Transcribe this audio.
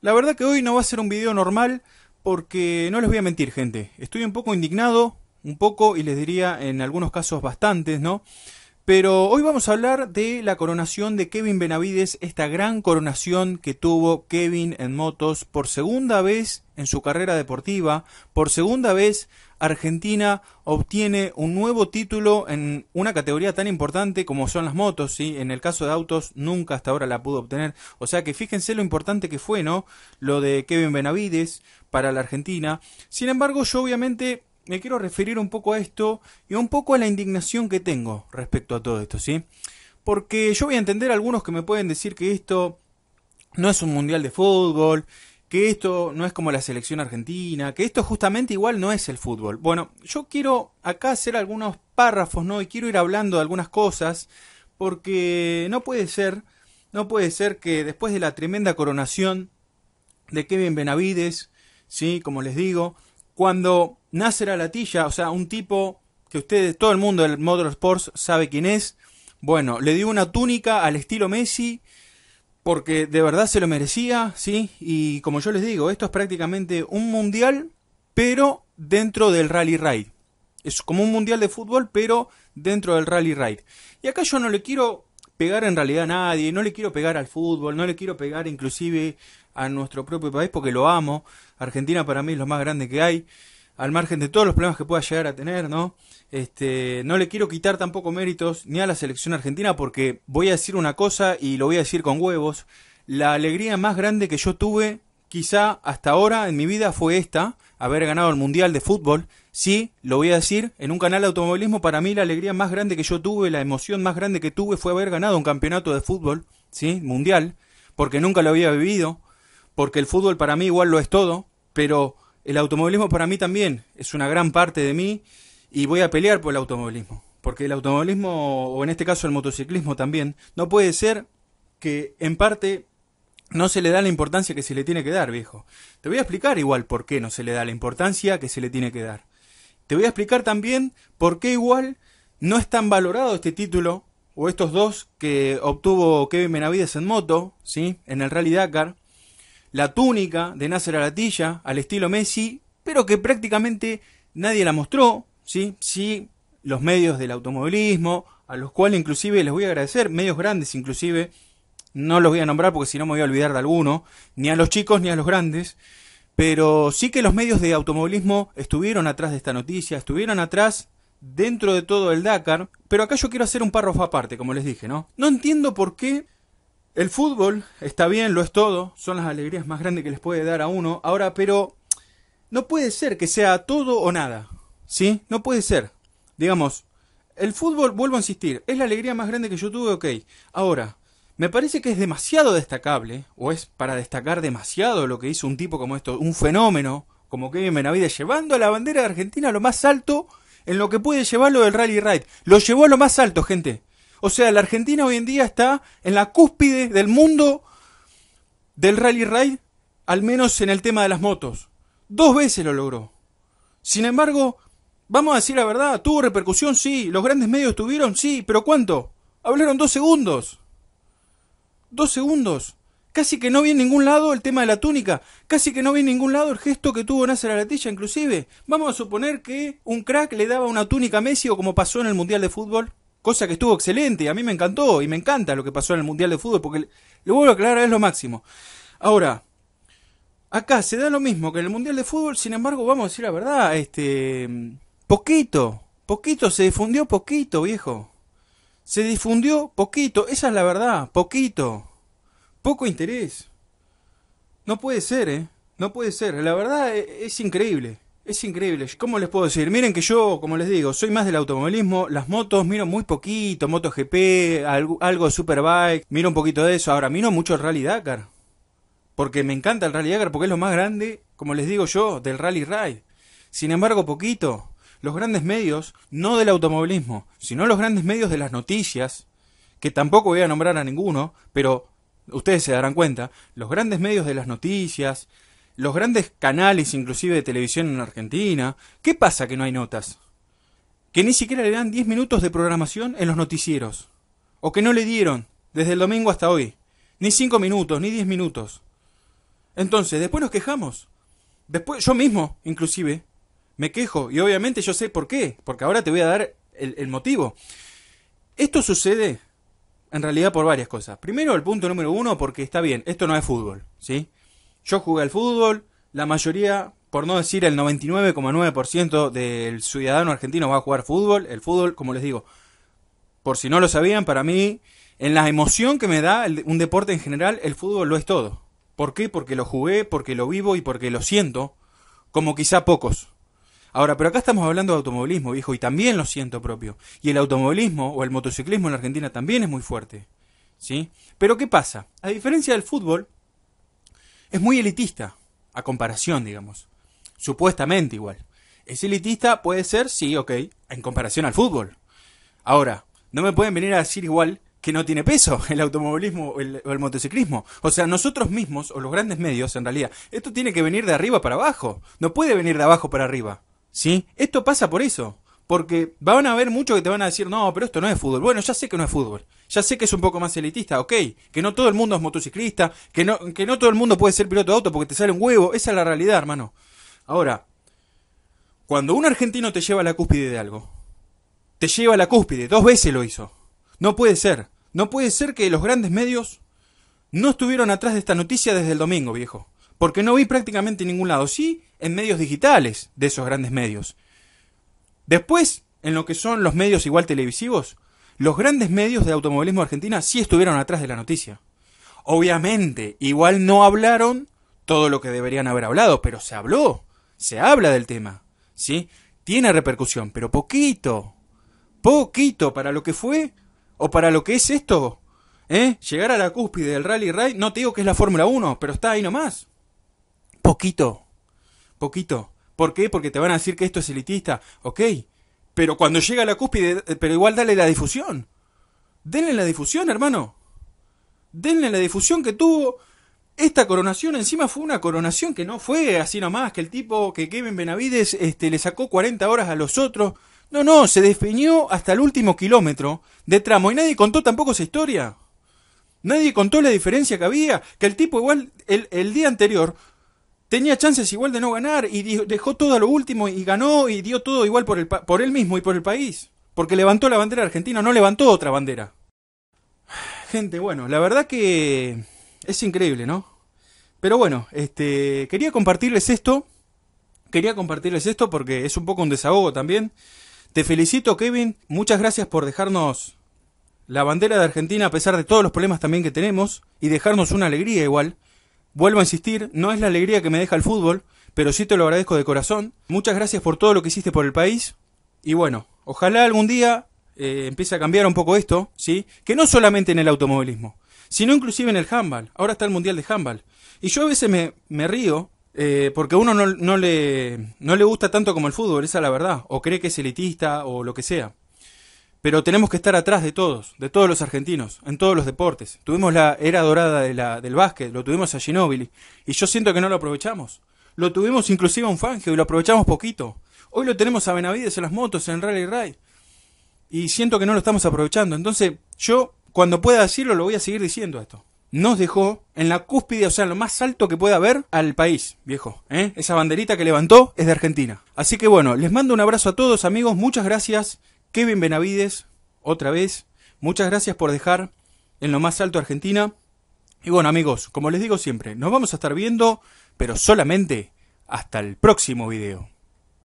La verdad que hoy no va a ser un video normal porque no les voy a mentir, gente. Estoy un poco indignado, un poco y les diría en algunos casos bastantes, ¿no? Pero hoy vamos a hablar de la coronación de Kevin Benavides, esta gran coronación que tuvo Kevin en motos por segunda vez en su carrera deportiva. Por segunda vez Argentina obtiene un nuevo título en una categoría tan importante como son las motos, ¿sí? En el caso de autos nunca hasta ahora la pudo obtener. O sea que fíjense lo importante que fue, ¿no? Lo de Kevin Benavides para la Argentina. Sin embargo, yo obviamente me quiero referir un poco a esto y un poco a la indignación que tengo respecto a todo esto, ¿sí? Porque yo voy a entender a algunos que me pueden decir que esto no es un mundial de fútbol, que esto no es como la selección argentina, que esto justamente igual no es el fútbol. Bueno, yo quiero acá hacer algunos párrafos, ¿no? Y quiero ir hablando de algunas cosas, porque no puede ser, no puede ser que después de la tremenda coronación de Kevin Benavides, ¿sí? Como les digo, cuando nace la latilla, o sea, un tipo que ustedes, todo el mundo del motorsports sabe quién es, bueno, le dio una túnica al estilo Messi porque de verdad se lo merecía, ¿sí? Y como yo les digo, esto es prácticamente un mundial, pero dentro del rally raid. Es como un mundial de fútbol, pero dentro del rally raid. Y acá yo no le quiero pegar en realidad a nadie, no le quiero pegar al fútbol, no le quiero pegar inclusive a nuestro propio país porque lo amo. Argentina para mí es lo más grande que hay, al margen de todos los problemas que pueda llegar a tener, ¿no? Este, no le quiero quitar tampoco méritos ni a la selección argentina porque voy a decir una cosa y lo voy a decir con huevos. La alegría más grande que yo tuve, quizá hasta ahora en mi vida, fue esta, haber ganado el Mundial de Fútbol. Sí, lo voy a decir, en un canal de automovilismo para mí la alegría más grande que yo tuve, la emoción más grande que tuve fue haber ganado un campeonato de fútbol, ¿sí? Mundial, porque nunca lo había vivido porque el fútbol para mí igual lo es todo, pero el automovilismo para mí también es una gran parte de mí y voy a pelear por el automovilismo. Porque el automovilismo, o en este caso el motociclismo también, no puede ser que en parte no se le da la importancia que se le tiene que dar, viejo. Te voy a explicar igual por qué no se le da la importancia que se le tiene que dar. Te voy a explicar también por qué igual no es tan valorado este título o estos dos que obtuvo Kevin Menavides en moto, ¿sí? En el Rally Dakar la túnica de Nasser Alatilla al estilo Messi, pero que prácticamente nadie la mostró, ¿sí? Sí, los medios del automovilismo, a los cuales inclusive les voy a agradecer, medios grandes inclusive, no los voy a nombrar porque si no me voy a olvidar de alguno, ni a los chicos ni a los grandes, pero sí que los medios de automovilismo estuvieron atrás de esta noticia, estuvieron atrás dentro de todo el Dakar, pero acá yo quiero hacer un párrafo aparte, como les dije, ¿no? No entiendo por qué el fútbol está bien, lo es todo, son las alegrías más grandes que les puede dar a uno. Ahora, pero no puede ser que sea todo o nada. ¿Sí? No puede ser. Digamos, el fútbol, vuelvo a insistir, es la alegría más grande que yo tuve, ok. Ahora, me parece que es demasiado destacable, o es para destacar demasiado lo que hizo un tipo como esto, un fenómeno como Kevin Benavides, llevando a la bandera de Argentina a lo más alto en lo que puede llevarlo del Rally Ride. Lo llevó a lo más alto, gente. O sea, la Argentina hoy en día está en la cúspide del mundo del rally raid, al menos en el tema de las motos. Dos veces lo logró. Sin embargo, vamos a decir la verdad, tuvo repercusión, sí, los grandes medios tuvieron, sí, pero ¿cuánto? Hablaron dos segundos. Dos segundos. Casi que no vi en ningún lado el tema de la túnica, casi que no vi en ningún lado el gesto que tuvo Nasser Alatilla, inclusive. Vamos a suponer que un crack le daba una túnica a Messi o como pasó en el Mundial de Fútbol cosa que estuvo excelente a mí me encantó y me encanta lo que pasó en el Mundial de Fútbol porque lo vuelvo a aclarar, es lo máximo. Ahora, acá se da lo mismo que en el Mundial de Fútbol, sin embargo, vamos a decir la verdad, este poquito, poquito se difundió poquito, viejo. Se difundió poquito, esa es la verdad, poquito. Poco interés. No puede ser, ¿eh? No puede ser, la verdad e, es increíble. Es increíble. ¿Cómo les puedo decir? Miren que yo, como les digo, soy más del automovilismo. Las motos miro muy poquito, MotoGP, algo, algo Superbike, miro un poquito de eso. Ahora miro mucho el Rally Dakar. Porque me encanta el Rally Dakar, porque es lo más grande, como les digo yo, del Rally Ride. Sin embargo, poquito. Los grandes medios, no del automovilismo, sino los grandes medios de las noticias, que tampoco voy a nombrar a ninguno, pero ustedes se darán cuenta, los grandes medios de las noticias, los grandes canales, inclusive de televisión en Argentina, ¿qué pasa que no hay notas? Que ni siquiera le dan 10 minutos de programación en los noticieros. O que no le dieron, desde el domingo hasta hoy. Ni 5 minutos, ni 10 minutos. Entonces, después nos quejamos. Después, yo mismo, inclusive, me quejo. Y obviamente yo sé por qué. Porque ahora te voy a dar el motivo. Esto sucede en realidad por varias cosas. Primero, el punto número uno, porque está bien, esto no es fútbol, ¿sí? Yo jugué al fútbol, la mayoría, por no decir el 99,9% del ciudadano argentino va a jugar fútbol. El fútbol, como les digo, por si no lo sabían, para mí, en la emoción que me da un deporte en general, el fútbol lo es todo. ¿Por qué? Porque lo jugué, porque lo vivo y porque lo siento, como quizá pocos. Ahora, pero acá estamos hablando de automovilismo, viejo, y también lo siento propio. Y el automovilismo o el motociclismo en Argentina también es muy fuerte. ¿Sí? Pero ¿qué pasa? A diferencia del fútbol, es muy elitista, a comparación, digamos. Supuestamente igual. ¿Es elitista? Puede ser, sí, ok, en comparación al fútbol. Ahora, no me pueden venir a decir igual que no tiene peso el automovilismo o el, el, motociclismo. O sea, nosotros mismos, o los grandes medios, en realidad, esto tiene que venir de arriba para abajo. No puede venir de abajo para arriba. ¿Sí? Esto pasa por eso. Porque van a haber muchos que te van a decir, no, pero esto no es fútbol. Bueno, ya sé que no es fútbol. Ya sé que es un poco más elitista, ok. Que no todo el mundo es motociclista, que no, que no todo el mundo puede ser piloto de auto porque te sale un huevo. Esa es la realidad, hermano. Ahora, cuando un argentino te lleva a la cúspide de algo, te lleva a la cúspide, dos veces lo hizo. No puede ser. No puede ser que los grandes medios no estuvieron atrás de esta noticia desde el domingo, viejo. Porque no vi prácticamente en ningún lado. Sí, en medios digitales de esos grandes medios. Después, en lo que son los medios igual televisivos, los grandes medios de automovilismo argentina sí estuvieron atrás de la noticia. Obviamente, igual no hablaron todo lo que deberían haber hablado, pero se habló, se habla del tema, ¿sí? Tiene repercusión, pero poquito, poquito para lo que fue o para lo que es esto, ¿eh? Llegar a la cúspide del Rally ride, no te digo que es la Fórmula 1, pero está ahí nomás. Poquito, poquito. ¿Por qué? Porque te van a decir que esto es elitista. Ok, pero cuando llega la cúspide, eh, pero igual dale la difusión. Denle la difusión, hermano. Denle la difusión que tuvo esta coronación. Encima fue una coronación que no fue así nomás, que el tipo que Kevin Benavides este, le sacó 40 horas a los otros. No, no, se definió hasta el último kilómetro de tramo y nadie contó tampoco esa historia. Nadie contó la diferencia que había, que el tipo igual el, el día anterior tenía chances igual de no ganar y dejó todo a lo último y ganó y dio todo igual por, el por él mismo y por el país. Porque levantó la bandera argentina, no levantó otra bandera. Gente, bueno, la verdad que es increíble, ¿no? Pero bueno, este, quería compartirles esto. Quería compartirles esto porque es un poco un desahogo también. Te felicito, Kevin. Muchas gracias por dejarnos la bandera de Argentina a pesar de todos los problemas también que tenemos y dejarnos una alegría igual Vuelvo a insistir, no es la alegría que me deja el fútbol, pero sí te lo agradezco de corazón. Muchas gracias por todo lo que hiciste por el país. Y bueno, ojalá algún día eh, empiece a cambiar un poco esto, ¿sí? Que no solamente en el automovilismo, sino inclusive en el handball. Ahora está el Mundial de Handball. Y yo a veces me, río eh, porque a uno no, no, le, no le gusta tanto como el fútbol, esa es la verdad. O cree que es elitista o lo que sea pero tenemos que estar atrás de todos, de todos los argentinos, en todos los deportes. Tuvimos la era dorada del básquet, lo tuvimos a Ginóbili, y yo siento que no lo aprovechamos. Lo tuvimos inclusive a un Fangio y lo aprovechamos poquito. Hoy lo tenemos a Benavides en las motos, en Rally Ride, y siento que no lo estamos aprovechando. Entonces, yo, cuando pueda decirlo, lo voy a seguir diciendo esto. Nos dejó en la cúspide, o sea, lo más alto que pueda haber al país, viejo. ¿eh? Esa banderita que levantó es de Argentina. Así que bueno, les mando un abrazo a todos, amigos. Muchas gracias. Kevin Benavides, otra vez, muchas gracias por dejar en lo más alto Argentina. Y bueno amigos, como les digo siempre, nos vamos a estar viendo, pero solamente hasta el próximo video.